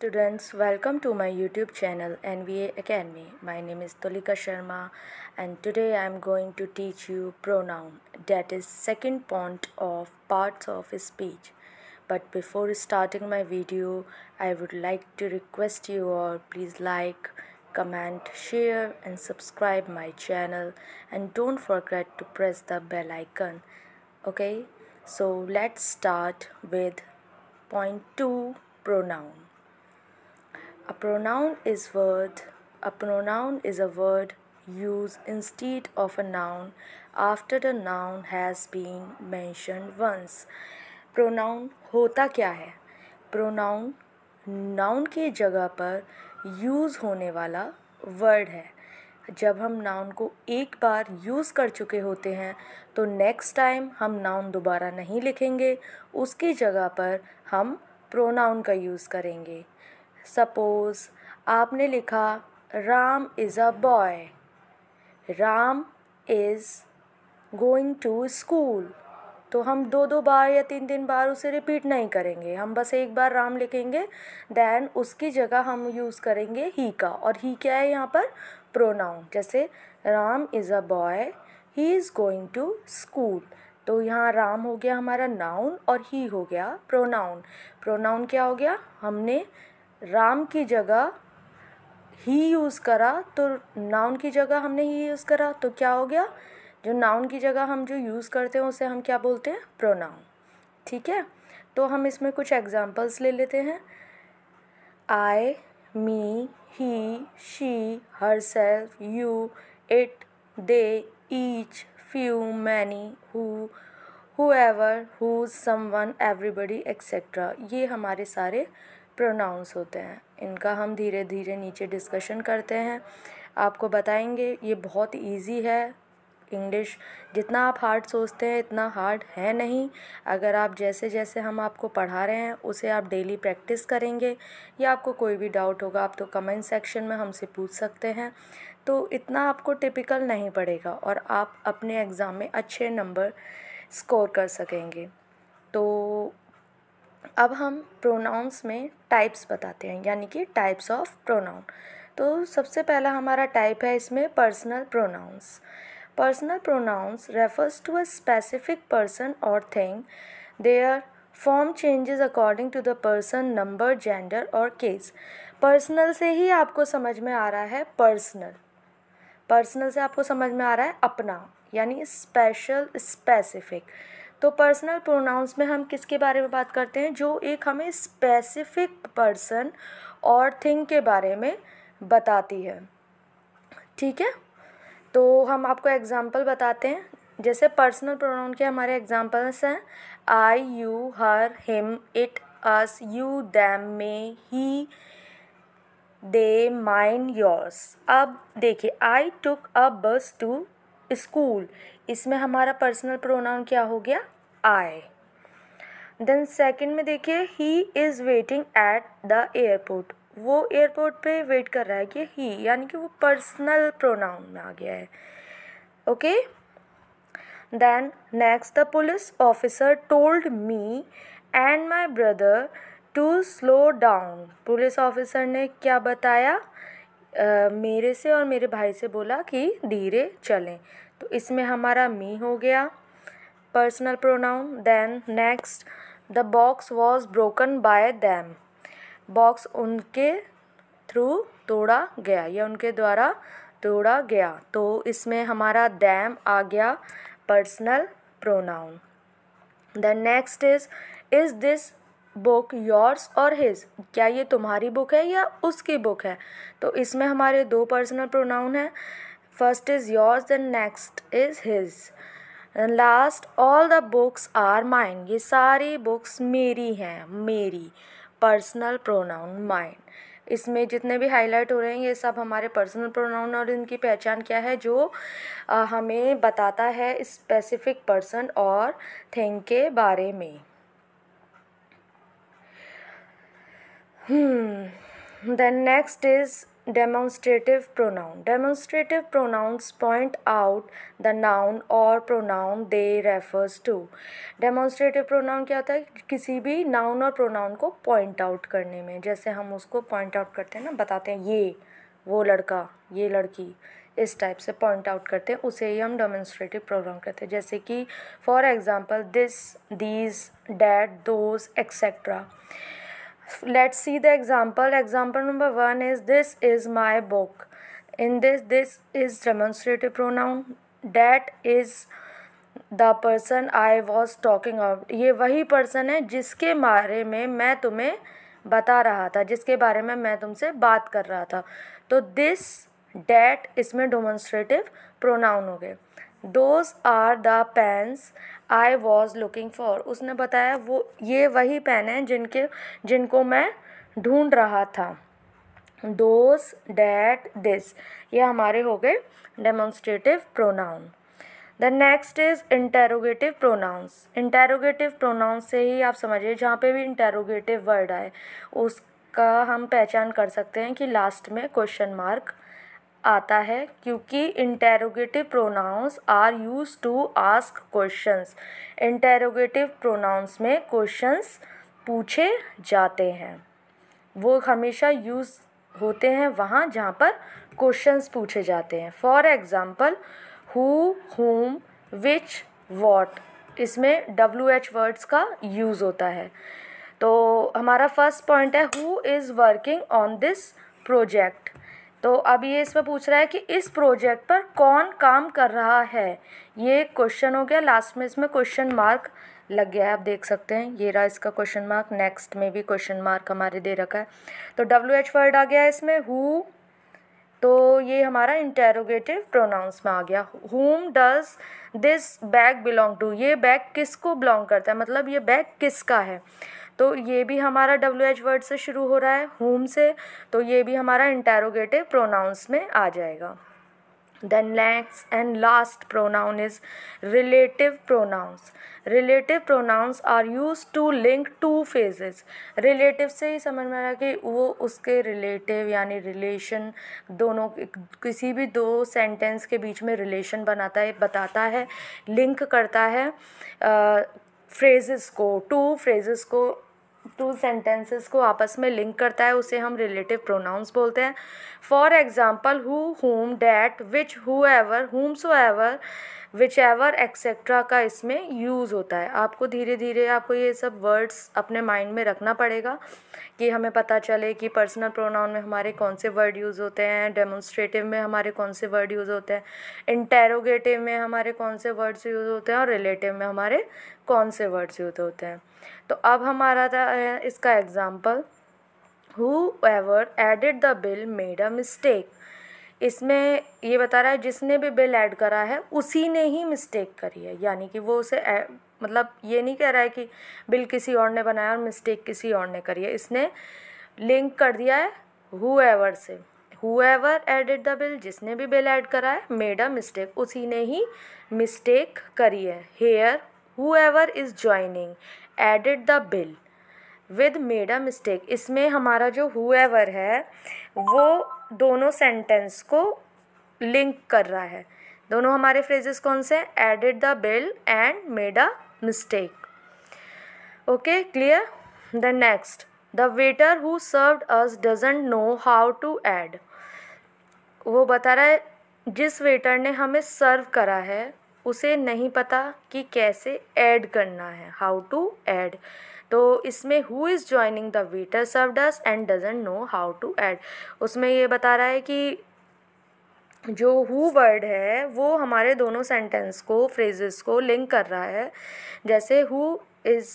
Students, welcome to my YouTube channel NVA Academy. My name is Tulika Sharma and today I am going to teach you pronoun that is second point of parts of speech. But before starting my video, I would like to request you all please like, comment, share and subscribe my channel and don't forget to press the bell icon. Okay, so let's start with point 2 pronoun A pronoun is word. A pronoun is a word used instead of a noun after the noun has been mentioned once. Pronoun होता क्या है Pronoun noun की जगह पर use होने वाला word है जब हम नाउन को एक बार यूज़ कर चुके होते हैं तो नेक्स्ट टाइम हम नाउन दोबारा नहीं लिखेंगे उसकी जगह पर हम प्रोनाउन का यूज़ करेंगे सपोज़ आपने लिखा Ram is a boy Ram is going to school तो हम दो दो बार या तीन तीन बार उसे रिपीट नहीं करेंगे हम बस एक बार राम लिखेंगे दैन उसकी जगह हम यूज़ करेंगे ही का और ही क्या है यहाँ पर प्रोनाउन जैसे Ram is a boy he is going to school तो यहाँ राम हो गया हमारा नाउन और ही हो गया प्रोनाउन प्रोनाउन क्या हो गया हमने राम की जगह ही यूज़ करा तो नाउन की जगह हमने ही यूज़ करा तो क्या हो गया जो नाउन की जगह हम जो यूज़ करते हैं उसे हम क्या बोलते हैं प्रोनाउन ठीक है तो हम इसमें कुछ एग्जाम्पल्स ले लेते हैं I me he she herself you it they each few many whoever who someone everybody etcetera ये हमारे सारे प्रोनाउंस होते हैं इनका हम धीरे धीरे नीचे डिस्कशन करते हैं आपको बताएंगे ये बहुत ईजी है इंग्लिश जितना आप हार्ड सोचते हैं इतना हार्ड है नहीं अगर आप जैसे जैसे हम आपको पढ़ा रहे हैं उसे आप डेली प्रैक्टिस करेंगे या आपको कोई भी डाउट होगा आप तो कमेंट सेक्शन में हमसे पूछ सकते हैं तो इतना आपको टिपिकल नहीं पड़ेगा और आप अपने एग्ज़ाम में अच्छे नंबर स्कोर कर सकेंगे तो अब हम प्रोनाउंस में टाइप्स बताते हैं यानी कि टाइप्स ऑफ प्रोनाउन तो सबसे पहला हमारा टाइप है इसमें personal pronouns personal pronouns refers to a specific person और thing their form changes according to the person number gender और केस पर्सनल से ही आपको समझ में आ रहा है पर्सनल पर्सनल से आपको समझ में आ रहा है अपना यानी स्पेशल स्पेसिफिक तो पर्सनल प्रोनाउंस में हम किसके बारे में बात करते हैं जो एक हमें स्पेसिफिक पर्सन और थिंग के बारे में बताती है ठीक है तो हम आपको एग्ज़ाम्पल बताते हैं जैसे पर्सनल प्रोनाउन के हमारे एग्जाम्पल्स हैं I you her him it us you them me he they mine yours अब देखिए आई टुक अ बस टू स्कूल इसमें हमारा पर्सनल प्रोनाउन क्या हो गया आई देन सेकेंड में देखिए he is waiting at the airport वो एयरपोर्ट पे वेट कर रहा है कि ही यानी कि वो पर्सनल प्रोनाउन में आ गया है okay then next the police officer told me and my brother to slow down police officer ने क्या बताया मेरे से और मेरे भाई से बोला कि धीरे चलें तो इसमें हमारा मी हो गया personal pronoun then next the box was broken by them box उनके थ्रू तोड़ा गया या उनके द्वारा तोड़ा गया तो इसमें हमारा दैम आ गया personal pronoun the next is is this book yours और हिज क्या ये तुम्हारी बुक है या उसकी बुक है तो इसमें हमारे दो पर्सनल प्रोनाउन हैं first is yours and next is his and last all the books are mind ये सारी बुक्स मेरी हैं मेरी पर्सनल प्रोनाउन माइंड इसमें जितने भी हाईलाइट हो रहे हैं ये सब हमारे पर्सनल प्रोनाउन और इनकी पहचान क्या है जो आ, हमें बताता है स्पेसिफिक पर्सन और थिंग के बारे में then next is demonstrative pronoun demonstrative pronouns point out the noun और pronoun they refers to demonstrative pronoun क्या होता है किसी भी नाउन और प्रोनाउन को पॉइंट आउट करने में जैसे हम उसको पॉइंट आउट करते हैं ना बताते हैं ये वो लड़का ये लड़की इस टाइप से पॉइंट आउट करते हैं उसे ही हम डेमोन्स्ट्रेटिव प्रोग्राम करते हैं जैसे कि for example this these that those etcetera let see the example example number one is this is my book in this this is demonstrative pronoun that is the person I was talking अब ये वही person है जिसके बारे में मैं तुम्हें बता रहा था जिसके बारे में मैं तुमसे बात कर रहा था तो दिस डैट इसमें डोमोन्स्ट्रेटिव प्रोनाउन हो गए those are the pens I was looking for उसने बताया वो ये वही पेन हैं जिनके जिनको मैं ढूंढ रहा था दोस डैट दिस ये हमारे हो गए demonstrative pronoun the next is interrogative pronouns interrogative pronouns से ही आप समझिए जहाँ पे भी इंटेरोगेटिव वर्ड आए उसका हम पहचान कर सकते हैं कि लास्ट में क्वेश्चन मार्क आता है क्योंकि interrogative pronouns are use to ask questions interrogative pronouns में क्वेश्चंस पूछे जाते हैं वो हमेशा यूज़ होते हैं वहाँ जहाँ पर क्वेश्चंस पूछे जाते हैं for example who whom which what इसमें डब्ल्यू एच वर्ड्स का यूज़ होता है तो हमारा फर्स्ट पॉइंट है who is working on this project तो अब ये इसमें पूछ रहा है कि इस प्रोजेक्ट पर कौन काम कर रहा है ये क्वेश्चन हो गया लास्ट में इसमें क्वेश्चन मार्क लग गया है आप देख सकते हैं ये रहा इसका क्वेश्चन मार्क नेक्स्ट में भी क्वेश्चन मार्क हमारे दे रखा है तो डब्ल्यू एच वर्ड आ गया इसमें हु तो ये हमारा इंटेरोगेटिव प्रोनाउंस में आ गया whom does this bag belong to ये बैग किसको बिलोंग करता है मतलब ये बैग किसका है तो ये भी हमारा डब्ल्यू एच वर्ड से शुरू हो रहा है होम से तो ये भी हमारा इंटेरोगेटिव प्रोनाउंस में आ जाएगा then next and last pronoun is relative pronouns relative pronouns are use to link two phrases relative से ही समझ में आया कि वो उसके रिलेटिव यानी रिलेशन दोनों किसी भी दो सेंटेंस के बीच में रिलेशन बनाता है बताता है लिंक करता है फ्रेजेस को टू फ्रेजेस को टू सेंटेंसेस को आपस में लिंक करता है उसे हम रिलेटिव प्रोनाउंस बोलते हैं for example who whom that which whoever whomsoever whichever etcetera का इसमें यूज़ होता है आपको धीरे धीरे आपको ये सब वर्ड्स अपने माइंड में रखना पड़ेगा कि हमें पता चले कि पर्सनल प्रोनाउन में हमारे कौन से वर्ड यूज़ होते हैं डेमोन्स्ट्रेटिव में हमारे कौन से वर्ड यूज़ होते हैं इंटेरोगेटिव में हमारे कौन से वर्ड्स यूज़ होते हैं और रिलेटिव में हमारे कौन से वर्ड्स यूज़ होते हैं तो अब हमारा था इसका example whoever added the bill made a mistake इसमें ये बता रहा है जिसने भी बिल ऐड करा है उसी ने ही मिस्टेक करी है यानी कि वो उसे मतलब ये नहीं कह रहा है कि बिल किसी और ने बनाया और मिस्टेक किसी और ने करी है इसने लिंक कर दिया है हुएवर से एवर एडिड द बिल जिसने भी बिल ऐड करा है मेड अ मिस्टेक उसी ने ही मिस्टेक करी है here whoever is joining added the bill with made a mistake इसमें हमारा जो हुएवर है वो दोनों सेंटेंस को लिंक कर रहा है दोनों हमारे फ्रेजेस कौन से हैं added the bill and made a mistake okay clear the next the waiter who served us doesn't know how to add वो बता रहा है जिस वेटर ने हमें सर्व करा है उसे नहीं पता कि कैसे ऐड करना है हाउ टू ऐड तो इसमें who is joining the waiter serve does and doesn't know how to add उसमें ये बता रहा है कि जो हु वर्ड है वो हमारे दोनों सेंटेंस को फ्रेजेस को लिंक कर रहा है जैसे who is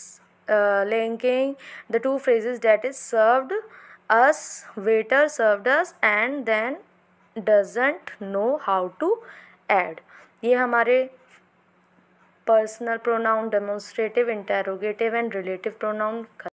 linking the two phrases that is served us waiter served us and then doesn't know how to add ये हमारे personal pronoun demonstrative interrogative and relative pronoun